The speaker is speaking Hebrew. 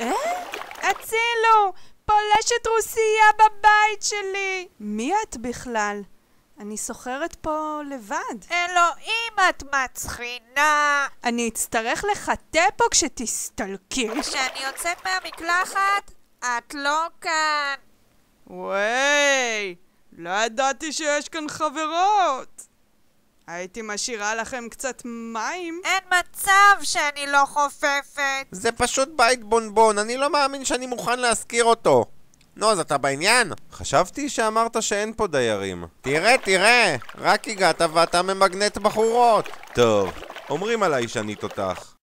אה? הצילו! פולשת רוסייה בבית שלי! מי את בכלל? אני סוחרת פה לבד. אלוהים, את מצחינה! אני אצטרך לחטא פה כשתסתלקי. כשאני יוצאת מהמקלחת, את לא כאן. וואי, לא ידעתי שיש כאן חברות. הייתי משאירה לכם קצת מים. אין מצב שאני לא חופפת. זה פשוט בית בונבון, אני לא מאמין שאני מוכן להשכיר אותו. נו, אז אתה בעניין? חשבתי שאמרת שאין פה דיירים. תראה, תראה! רק הגעת ואתה ממגנט בחורות. טוב, אומרים עליי שאני תותח.